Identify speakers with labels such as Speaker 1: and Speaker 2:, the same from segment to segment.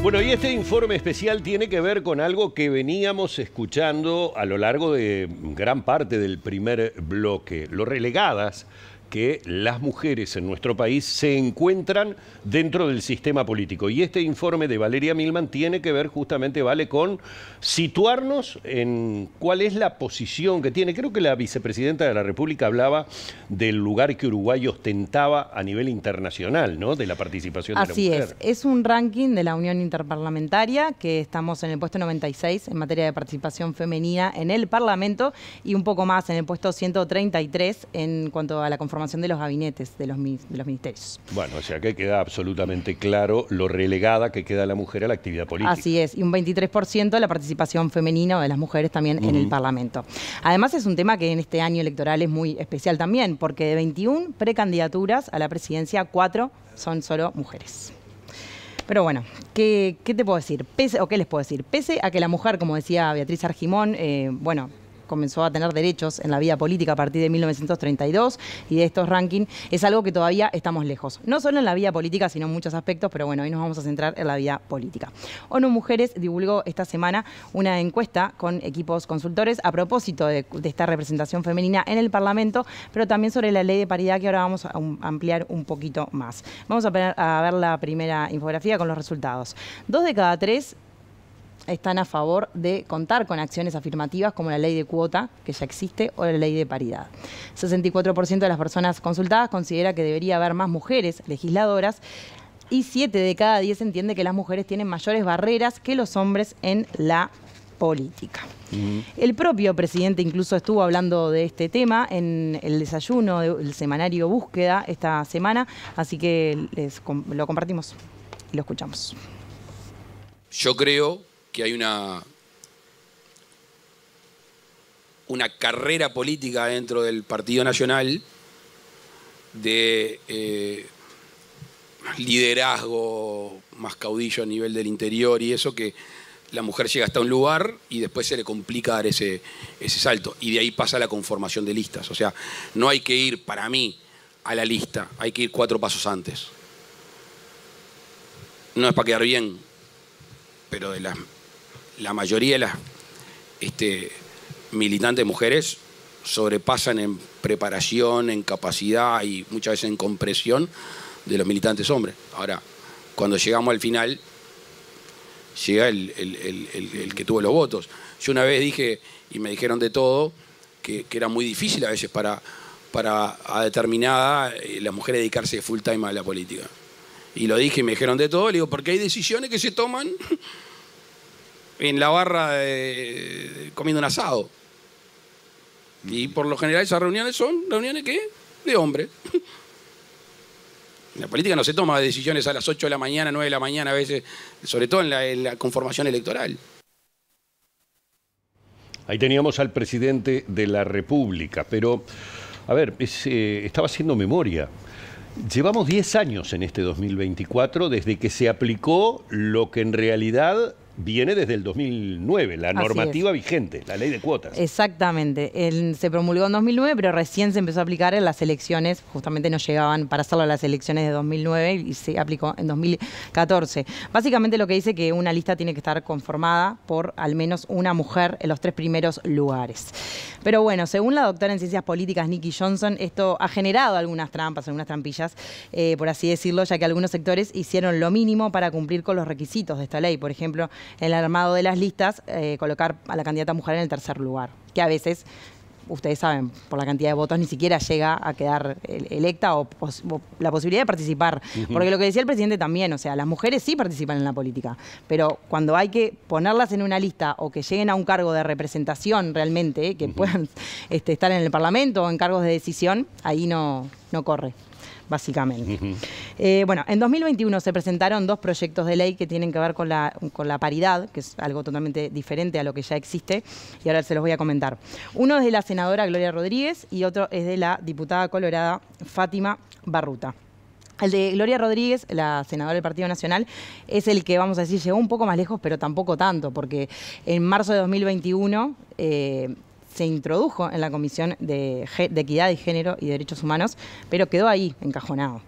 Speaker 1: Bueno, y este informe especial tiene que ver con algo que veníamos escuchando a lo largo de gran parte del primer bloque, lo relegadas que las mujeres en nuestro país se encuentran dentro del sistema político. Y este informe de Valeria Milman tiene que ver justamente, Vale, con situarnos en cuál es la posición que tiene. Creo que la vicepresidenta de la República hablaba del lugar que Uruguay ostentaba a nivel internacional, ¿no? De la participación de la mujer. Así es.
Speaker 2: Es un ranking de la Unión Interparlamentaria que estamos en el puesto 96 en materia de participación femenina en el Parlamento y un poco más en el puesto 133 en cuanto a la conformación de los gabinetes de los, ministerios.
Speaker 1: Bueno, o sea que queda absolutamente claro lo relegada que queda la mujer a la actividad política. Así
Speaker 2: es, y un 23% de la participación femenina de las mujeres también en el Parlamento. Además es un tema que en este año electoral es muy especial también, porque de 21 precandidaturas a la presidencia, 4 son solo mujeres. Pero bueno, ¿qué, te puedo decir? Pese, ¿O qué les puedo decir? Pese a que la mujer, como decía Beatriz Argimón, eh, bueno, comenzó a tener derechos en la vida política a partir de 1932 y de estos rankings es algo que todavía estamos lejos. No solo en la vida política, sino en muchos aspectos, pero bueno, hoy nos vamos a centrar en la vida política. ONU Mujeres divulgó esta semana una encuesta con equipos consultores a propósito de, esta representación femenina en el Parlamento, pero también sobre la ley de paridad que ahora vamos a ampliar un poquito más. Vamos a ver la primera infografía con los resultados. Dos de cada tres están a favor de contar con acciones afirmativas como la ley de cuota, que ya existe, o la ley de paridad. 64% de las personas consultadas considera que debería haber más mujeres legisladoras y 7 de cada 10 entiende que las mujeres tienen mayores barreras que los hombres en la política. El propio presidente incluso estuvo hablando de este tema en el desayuno del semanario Búsqueda esta semana, así que lo compartimos y lo escuchamos.
Speaker 3: Yo creo que hay una, una carrera política dentro del Partido Nacional de eh, liderazgo más caudillo a nivel del interior y eso que la mujer llega hasta un lugar y después se le complica dar ese, ese salto. Y de ahí pasa la conformación de listas. O sea, no hay que ir, para mí, a la lista, hay que ir cuatro pasos antes. No es para quedar bien, pero de las la mayoría de las este, militantes mujeres sobrepasan en preparación, en capacidad y muchas veces en compresión de los militantes hombres. Ahora, cuando llegamos al final, llega el, que tuvo los votos. Yo una vez dije, y me dijeron de todo, que, era muy difícil a veces para, a determinada eh, la mujer dedicarse full time a la política. Y lo dije y me dijeron de todo, le digo, porque hay decisiones que se toman en la barra comiendo un asado. Y mm. por lo general esas reuniones son reuniones que de hombres. En la política no se toma decisiones a las 8 de la mañana, 9 de la mañana, a veces, sobre todo en la, conformación electoral.
Speaker 1: Ahí teníamos al presidente de la República, pero, a ver, eh, estaba haciendo memoria. Llevamos 10 años en este 2024 desde que se aplicó lo que en realidad viene desde el 2009, la normativa vigente, la ley de cuotas.
Speaker 2: Exactamente. se promulgó en 2009, pero recién se empezó a aplicar en las elecciones. Justamente no llegaban para hacerlo las elecciones de 2009 y se aplicó en 2014. Básicamente lo que dice que una lista tiene que estar conformada por al menos una mujer en los tres primeros lugares. Pero bueno, según la doctora en ciencias políticas Nikki Johnson, esto ha generado algunas trampas, algunas trampillas, eh, por así decirlo, ya que algunos sectores hicieron lo mínimo para cumplir con los requisitos de esta ley. Por ejemplo, el armado de las listas, eh, colocar a la candidata mujer en el tercer lugar, que a veces ustedes saben, por la cantidad de votos, ni siquiera llega a quedar electa o, la posibilidad de participar. Porque lo que decía el presidente también, o sea, las mujeres sí participan en la política, pero cuando hay que ponerlas en una lista o que lleguen a un cargo de representación realmente, que puedan este, estar en el Parlamento o en cargos de decisión, ahí no, no corre básicamente. Eh, bueno, en 2021 se presentaron dos proyectos de ley que tienen que ver con la, paridad, que es algo totalmente diferente a lo que ya existe, y ahora se los voy a comentar. Uno es de la senadora Gloria Rodríguez y otro es de la diputada colorada Fátima Barruta. El de Gloria Rodríguez, la senadora del Partido Nacional, es el que, vamos a decir, llegó un poco más lejos, pero tampoco tanto, porque en marzo de 2021 se introdujo en la Comisión de, Equidad de Género y Derechos Humanos, pero quedó ahí, encajonado.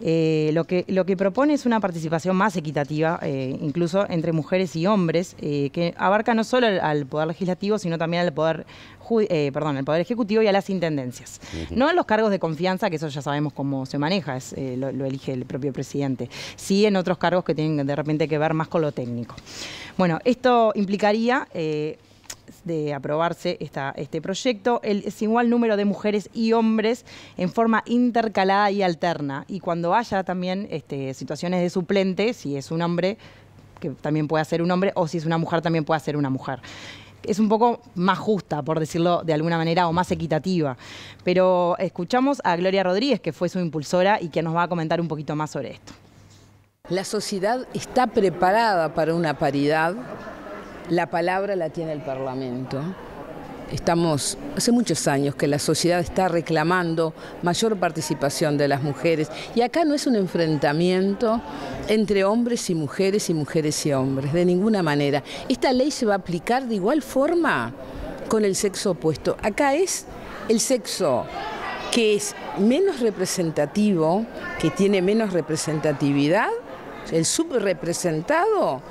Speaker 2: Eh, lo, que, lo que propone es una participación más equitativa, eh, incluso entre mujeres y hombres, eh, que abarca no solo al, poder legislativo, sino también al poder, perdón, al poder ejecutivo y a las intendencias. No en los cargos de confianza, que eso ya sabemos cómo se maneja, es, lo, lo, elige el propio presidente, sí en otros cargos que tienen de repente que ver más con lo técnico. Bueno, esto implicaría de aprobarse este proyecto, el es igual número de mujeres y hombres en forma intercalada y alterna. Y cuando haya también este, situaciones de suplente, si es un hombre, que también puede ser un hombre, o si es una mujer, también puede ser una mujer es un poco más justa, por decirlo de alguna manera, o más equitativa. Pero escuchamos a Gloria Rodríguez, que fue su impulsora y que nos va a comentar
Speaker 4: un poquito más sobre esto. La sociedad está preparada para una paridad la palabra la tiene el Parlamento. Estamos, hace muchos años que la sociedad está reclamando mayor participación de las mujeres y acá no es un enfrentamiento entre hombres y mujeres y mujeres y hombres, de ninguna manera. Esta ley se va a aplicar de igual forma con el sexo opuesto. Acá es el sexo que es menos representativo, que tiene menos representatividad, el subrepresentado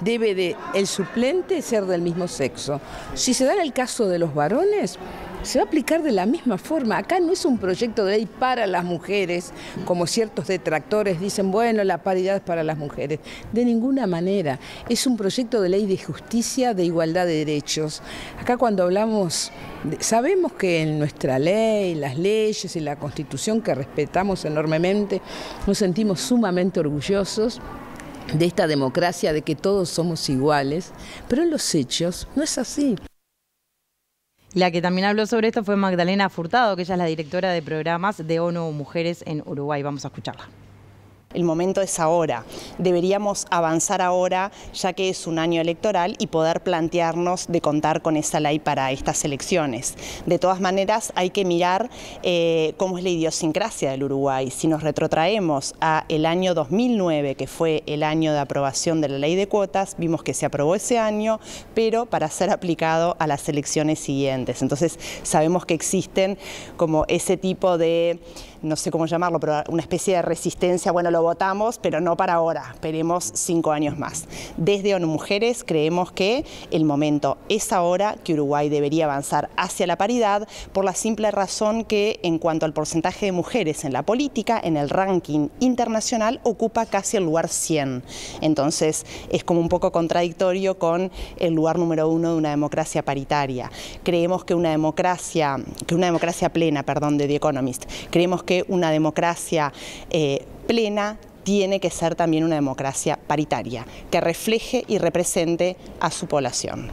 Speaker 4: debe de el suplente ser del mismo sexo. Si se da en el caso de los varones, se va a aplicar de la misma forma. Acá no es un proyecto de ley para las mujeres, como ciertos detractores dicen, bueno, la paridad es para las mujeres. De ninguna manera. Es un proyecto de ley de justicia, de igualdad de derechos. Acá cuando hablamos, sabemos que en nuestra ley, las leyes y la constitución que respetamos enormemente, nos sentimos sumamente orgullosos de esta democracia de que todos somos iguales, pero en los hechos no es así. La que también habló sobre
Speaker 2: esto fue Magdalena Furtado, que ella es la directora de programas de ONU Mujeres en Uruguay. Vamos a escucharla.
Speaker 5: El momento es ahora. Deberíamos avanzar ahora, ya que es un año electoral, y poder plantearnos de contar con esa ley para estas elecciones. De todas maneras, hay que mirar eh, cómo es la idiosincrasia del Uruguay. Si nos retrotraemos a el año 2009, que fue el año de aprobación de la ley de cuotas, vimos que se aprobó ese año, pero para ser aplicado a las elecciones siguientes. Entonces, sabemos que existen como ese tipo de no sé cómo llamarlo, pero una especie de resistencia, bueno, lo votamos, pero no para ahora, esperemos cinco años más. Desde ONU Mujeres creemos que el momento es ahora, que Uruguay debería avanzar hacia la paridad, por la simple razón que en cuanto al porcentaje de mujeres en la política, en el ranking internacional ocupa casi el lugar 100. Entonces es como un poco contradictorio con el lugar número uno de una democracia paritaria. Creemos que una democracia, que una democracia plena, perdón, de The Economist, creemos que que una democracia eh, plena tiene que ser también una democracia paritaria, que refleje y represente a su población.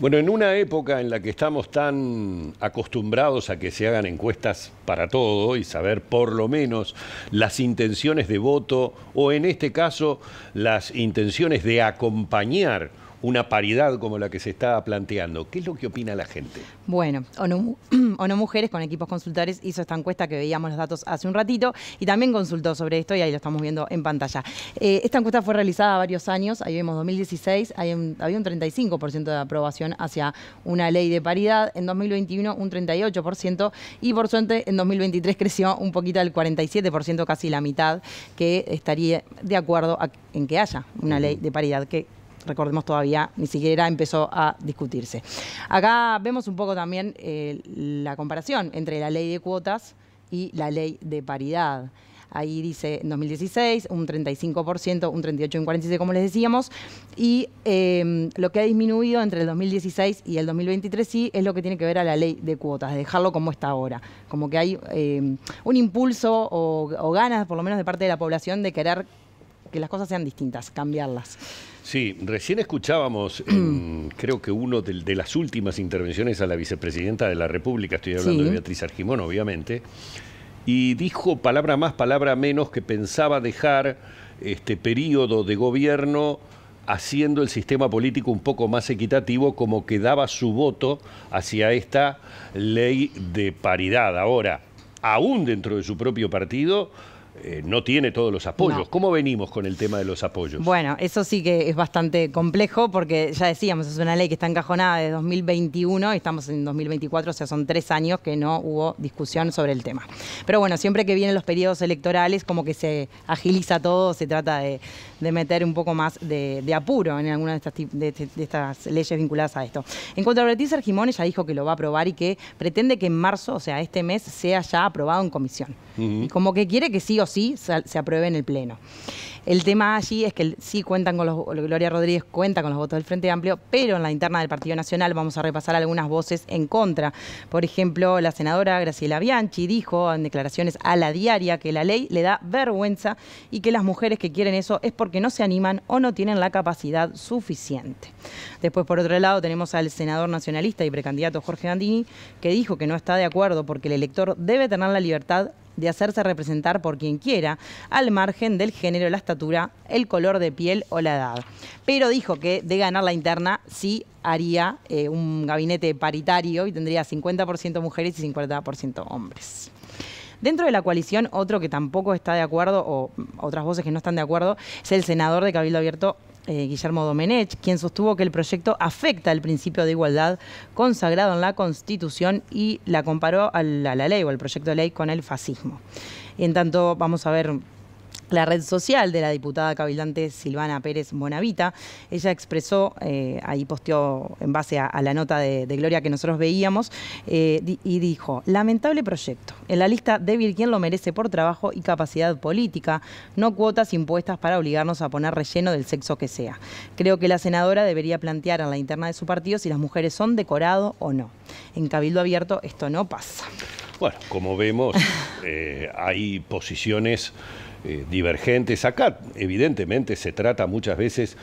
Speaker 1: Bueno, en una época en la que estamos tan acostumbrados a que se hagan encuestas para todo y saber por lo menos las intenciones de voto o en este caso las intenciones de acompañar una paridad como la que se está planteando. ¿Qué es lo que opina la gente?
Speaker 2: Bueno, ONU, no Mujeres con equipos consultores hizo esta encuesta que veíamos los datos hace un ratito y también consultó sobre esto y ahí lo estamos viendo en pantalla. Eh, esta encuesta fue realizada varios años, ahí vemos 2016, hay había un 35% de aprobación hacia una ley de paridad, en 2021 un 38% y por suerte en 2023 creció un poquito al 47%, casi la mitad, que estaría de acuerdo en que haya una ley de paridad que recordemos todavía ni siquiera empezó a discutirse. Acá vemos un poco también eh, la comparación entre la ley de cuotas y la ley de paridad. Ahí dice 2016 un 35%, un 38 y un 46 como les decíamos, y em, lo que ha disminuido entre el 2016 y el 2023 sí es lo que tiene que ver a la ley de cuotas, dejarlo como está ahora, como que hay em, un impulso o ganas por lo menos de parte de la población de querer que las cosas sean distintas, cambiarlas.
Speaker 1: Sí, recién escuchábamos, mm. creo que uno de, las últimas intervenciones a la vicepresidenta de la República, estoy hablando de Beatriz Argimón, obviamente, y dijo palabra más, palabra menos, que pensaba dejar este periodo de gobierno haciendo el sistema político un poco más equitativo, como que daba su voto hacia esta ley de paridad. Ahora, aún dentro de su propio partido, eh, no tiene todos los apoyos. ¿Cómo venimos con el tema de los apoyos?
Speaker 2: Bueno, eso sí que es bastante complejo porque ya decíamos, es una ley que está encajonada de 2021 y estamos en 2024, o sea, son tres años que no hubo discusión sobre el tema. Pero bueno, siempre que vienen los periodos electorales, como que se agiliza todo, se trata de, meter un poco más de, apuro en alguna de estas, leyes vinculadas a esto. En cuanto a Bertín Jimón, ya dijo que lo va a aprobar y que pretende que en marzo, o sea, este mes, sea ya aprobado en comisión. Y como que quiere que sí sí se apruebe en el Pleno. El tema allí es que sí cuentan con los, Gloria Rodríguez cuenta con los votos del Frente Amplio, pero en la interna del Partido Nacional vamos a repasar algunas voces en contra. Por ejemplo, la senadora Graciela Bianchi dijo en declaraciones a la diaria que la ley le da vergüenza y que las mujeres que quieren eso es porque no se animan o no tienen la capacidad suficiente. Después, por otro lado, tenemos al senador nacionalista y precandidato Jorge Gandini, que dijo que no está de acuerdo porque el elector debe tener la libertad de hacerse representar por quien quiera, al margen del género, la estatura, el color de piel o la edad. Pero dijo que de ganar la interna sí haría eh, un gabinete paritario y tendría 50% mujeres y 50% hombres. Dentro de la coalición, otro que tampoco está de acuerdo, o otras voces que no están de acuerdo, es el senador de Cabildo Abierto, eh, Guillermo Domenech, quien sostuvo que el proyecto afecta el principio de igualdad consagrado en la Constitución y la comparó a la, ley o al proyecto de ley con el fascismo. En tanto, vamos a ver la red social de la diputada cabildante Silvana Pérez Bonavita. Ella expresó, eh, ahí posteó en base a, la nota de, Gloria que nosotros veíamos, eh, y dijo, lamentable proyecto, en la lista débil quien lo merece por trabajo y capacidad política, no cuotas impuestas para obligarnos a poner relleno del sexo que sea. Creo que la senadora debería plantear a la interna de su partido si las mujeres son decorado o no. En Cabildo Abierto esto no pasa.
Speaker 1: Bueno, como vemos, eh, hay posiciones eh, divergentes. Acá, evidentemente, se trata muchas veces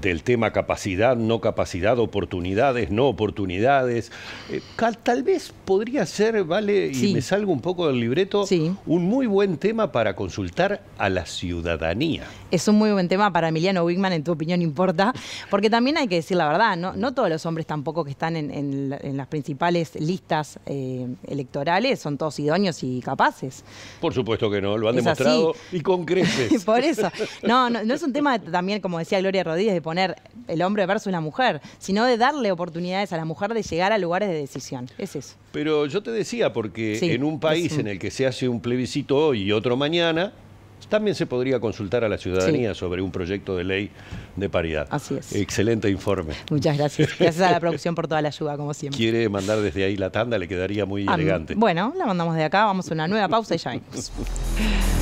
Speaker 1: del tema capacidad, no capacidad, oportunidades, no oportunidades. Eh, tal vez podría ser, vale, y me salgo un poco del libreto, un muy buen tema para consultar a la ciudadanía.
Speaker 2: Es un muy buen tema para Emiliano Wigman, en tu opinión importa, porque también hay que decir la verdad, no, no todos los hombres tampoco que están en, las principales listas eh, electorales son todos idóneos y capaces.
Speaker 1: Por supuesto que no, lo han demostrado. Y Por eso. No,
Speaker 2: no, es un tema también, como decía Gloria Rodríguez, de poner el hombre versus la mujer, sino de darle oportunidades a la mujer de llegar a lugares de decisión. Es eso.
Speaker 1: Pero yo te decía, porque en un país en el que se hace un plebiscito hoy y otro mañana, también se podría consultar a la ciudadanía sobre un proyecto de ley de paridad. Así es. Excelente informe.
Speaker 2: Muchas gracias. Gracias a la producción por toda la ayuda, como siempre.
Speaker 1: ¿Quiere mandar desde ahí la tanda? Le quedaría muy elegante. Bueno,
Speaker 2: la mandamos de acá. Vamos a una nueva pausa y ya